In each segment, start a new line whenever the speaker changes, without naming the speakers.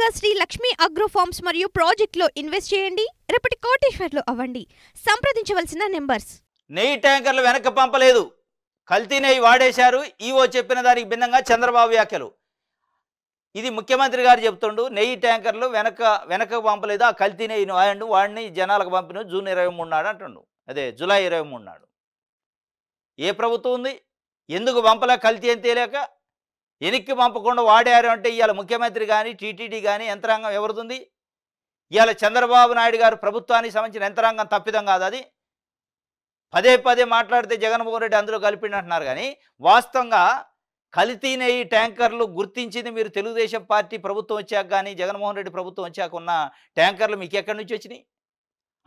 గా Shri Lakshmi agro forms మరియు ప్రాజెక్ట్లో ఇన్వెస్ట్ చేయండి రేపటి కోటేశ్వర్లు అవ్వండి సంప్రదించవలసిన నెంబర్స్ నెయ్యి ట్యాంకర్లు వెనక్కి పంపలేదు కల్తీ నెయ్యి వాడేశారు ఈవో చెప్పిన దానికి భిన్నంగా చంద్రబాబు వ్యాఖ్యలు ఇది ముఖ్యమంత్రి గారు చెప్తుండు నెయ్యి ట్యాంకర్లు వెనక వెనక పంపలేదు ఆ కల్తీ నెయ్యి వాడిని వాడిని జనాలకు పంపిన జూన్ ఇరవై మూడు నాడు అంటుండు అదే జూలై ఇరవై మూడు నాడు ఏ ప్రభుత్వం ఉంది ఎందుకు పంపలే కల్తీ అని తెలియక ఎనిక్కి పంపకుండా వాడారు అంటే ఇవాళ ముఖ్యమంత్రి కానీ టీటీడీ కానీ యంత్రాంగం ఎవరిది ఇవాళ చంద్రబాబు నాయుడు గారు ప్రభుత్వానికి సంబంధించిన యంత్రాంగం తప్పిదం కాదు అది పదే పదే మాట్లాడితే జగన్మోహన్ రెడ్డి అందులో కలిపిండి అంటున్నారు కానీ వాస్తవంగా కలితీనే ఈ ట్యాంకర్లు గుర్తించింది మీరు తెలుగుదేశం పార్టీ ప్రభుత్వం వచ్చాక కానీ జగన్మోహన్ రెడ్డి ప్రభుత్వం వచ్చాక ఉన్న ట్యాంకర్లు మీకు ఎక్కడి నుంచి వచ్చినాయి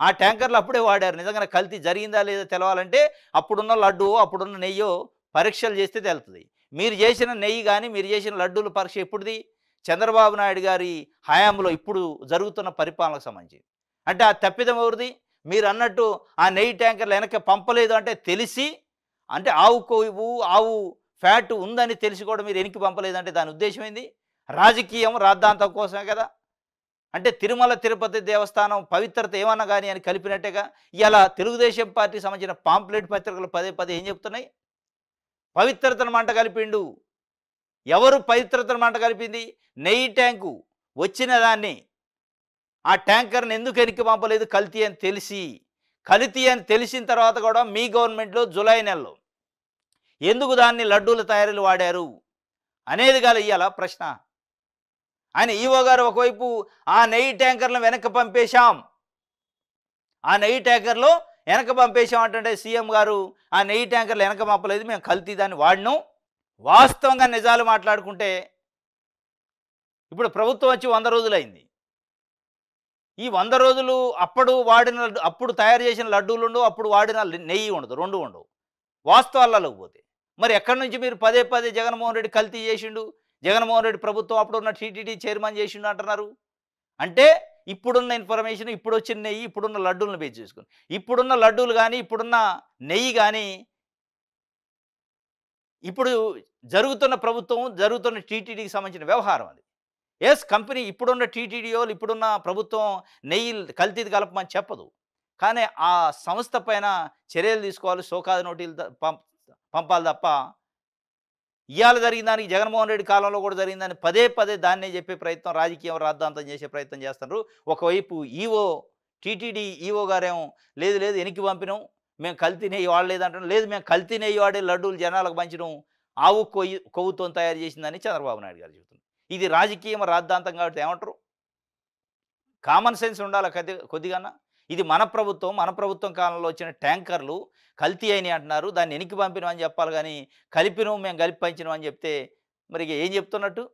ఆ ట్యాంకర్లు అప్పుడే వాడారు నిజంగా కల్తీ జరిగిందా లేదా తెలవాలంటే అప్పుడున్న లడ్డు అప్పుడున్న నెయ్యో పరీక్షలు చేస్తే తెలుస్తుంది మీరు చేసిన నెయ్యి కానీ మీరు చేసిన లడ్డూల పరీక్ష ఎప్పుడుది చంద్రబాబు నాయుడు గారి హయాంలో ఇప్పుడు జరుగుతున్న పరిపాలనకు సంబంధించి అంటే ఆ తప్పిదం ఎవరిది మీరు అన్నట్టు ఆ నెయ్యి ట్యాంకర్లు వెనక పంపలేదు అంటే తెలిసి అంటే ఆవు కొవ్వు ఆవు ఫ్యాట్ ఉందని తెలిసి కూడా మీరు వెనక్కి పంపలేదంటే దాని ఉద్దేశం ఏంది రాజకీయం రాద్ధాంతం కోసమే కదా అంటే తిరుమల తిరుపతి దేవస్థానం పవిత్రత ఏమన్నా కానీ అని కలిపినట్టుగా ఇలా తెలుగుదేశం పార్టీకి సంబంధించిన పాంప్లెట్ పత్రికలు పదే పదే ఏం చెప్తున్నాయి పవిత్రతను మంట కలిపిండు ఎవరు పవిత్రతను మంట కలిపింది నెయ్యి ట్యాంకు వచ్చిన దాన్ని ఆ ట్యాంకర్ని ఎందుకు వెనక్కి పంపలేదు కల్తీ అని తెలిసి కల్తీ అని తెలిసిన తర్వాత కూడా మీ గవర్నమెంట్లో జూలై నెలలో ఎందుకు దాన్ని లడ్డూల తయారీలు వాడారు అనేది గల ఇయ్యాల ప్రశ్న ఆయన ఈవో గారు ఒకవైపు ఆ నెయ్యి ట్యాంకర్లను వెనక్కి పంపేశాం ఆ నెయ్యి ట్యాంకర్లో వెనక పంపేసామంటే సీఎం గారు ఆ నెయ్యి ట్యాంకర్లు వెనక పంపలేదు మేము కల్తీ దాన్ని వాడినం వాస్తవంగా నిజాలు మాట్లాడుకుంటే ఇప్పుడు ప్రభుత్వం వచ్చి వంద రోజులైంది ఈ వంద రోజులు అప్పుడు వాడిన అప్పుడు తయారు చేసిన లడ్డూలు ఉండవు అప్పుడు వాడిన నెయ్యి ఉండదు రెండు ఉండవు వాస్తవాలలో పోతే మరి ఎక్కడి నుంచి మీరు పదే పదే జగన్మోహన్ రెడ్డి కల్తీ చేసిండు జగన్మోహన్ రెడ్డి ప్రభుత్వం అప్పుడు ఉన్న టీటీడీ చైర్మన్ చేసిండు అంటున్నారు అంటే ఇప్పుడున్న ఇన్ఫర్మేషన్ ఇప్పుడు వచ్చిన నెయ్యి ఇప్పుడున్న లడ్డూలను బేజ్ చేసుకుని ఇప్పుడున్న లడ్డూలు కానీ ఇప్పుడున్న నెయ్యి కానీ ఇప్పుడు జరుగుతున్న ప్రభుత్వం జరుగుతున్న టీటీడీకి సంబంధించిన వ్యవహారం అది ఎస్ కంపెనీ ఇప్పుడున్న టీటీడీఓలు ఇప్పుడున్న ప్రభుత్వం నెయ్యి కల్తీది కలపమని చెప్పదు కానీ ఆ సంస్థ పైన చర్యలు తీసుకోవాలి సోకాది నోటీలు పంపాలి తప్ప ఇవాళ జరిగిందని జగన్మోహన్ రెడ్డి కాలంలో కూడా జరిగిందని పదే పదే దాన్నే చెప్పే ప్రయత్నం రాజకీయం రాద్ధాంతం చేసే ప్రయత్నం చేస్తున్నారు ఒకవైపు ఈవో టీటీడీ ఈవో గారేమో లేదు లేదు వెనక్కి పంపినాం మేము కల్తీనే లేదంటాం లేదు మేము కల్తీనే వాడే లడ్డూలు జనాలకు పంచడం ఆవు కొయ్యి కొవ్వుతో తయారు చేసిందని చంద్రబాబు నాయుడు గారు చెబుతున్నారు ఇది రాజకీయం రాద్ధాంతం కాబట్టి ఏమంటారు కామన్ సెన్స్ ఉండాలి కొద్దిగా ఇది మన ప్రభుత్వం మన ప్రభుత్వం కాలంలో వచ్చిన ట్యాంకర్లు కల్తీ అయినాయి అంటున్నారు దాన్ని వెనక్కి పంపినామని చెప్పాలి కానీ కలిపినాం మేము కలిపి పంచినాం అని చెప్తే మరి ఏం చెప్తున్నట్టు